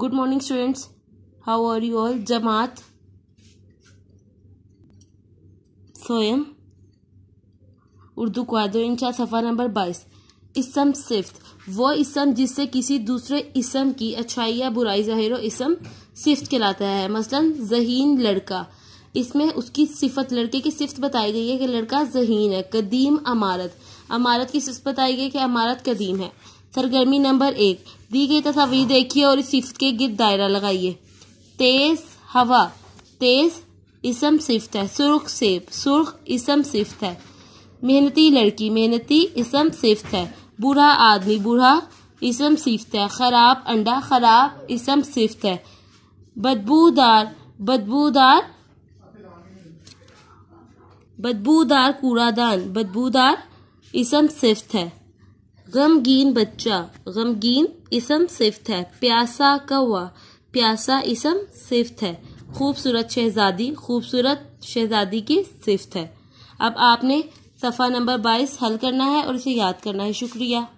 good morning students how are you all जमात सोयम उर्दू क्वादर इंशा सफ़ा नंबर बाईस इसम सिफ्त वो इसम जिससे किसी दूसरे इसम की अच्छाई या बुराई ज़ाहिर इसम सिफ्त कहलाता है मसलन जहीन लड़का इसमें उसकी सिफत लड़के की सिफत बताई गई है कि लड़का जहीन है कदीम अमारत अमारत की सिफत बताई गई कि अमारत कदीम है सरगर्मी नंबर एक दी गई तस्वीर देखिए और इस सिफ्त के गिर दायरा लगाइए तेज हवा तेज इसम सिफ्त है सुर्ख सेब सुर्ख इसम सिफ्त है मेहनती लड़की मेहनती इसम सिफ्त है बूढ़ा आदमी बूढ़ा इसम सिफ्त है खराब अंडा खराब इसम सिफ्त है बदबूदार बदबूदार बदबूदार कूड़ादान बदबूदार इसम सिफ्त है गमगीन बच्चा गमगीन इसम सिफ्त है प्यासा कौवा प्यासा इसम सिफ्त है खूबसूरत शहजादी खूबसूरत शहजादी की सिफ्त है अब आपने सफ़ा नंबर बाईस हल करना है और इसे याद करना है शुक्रिया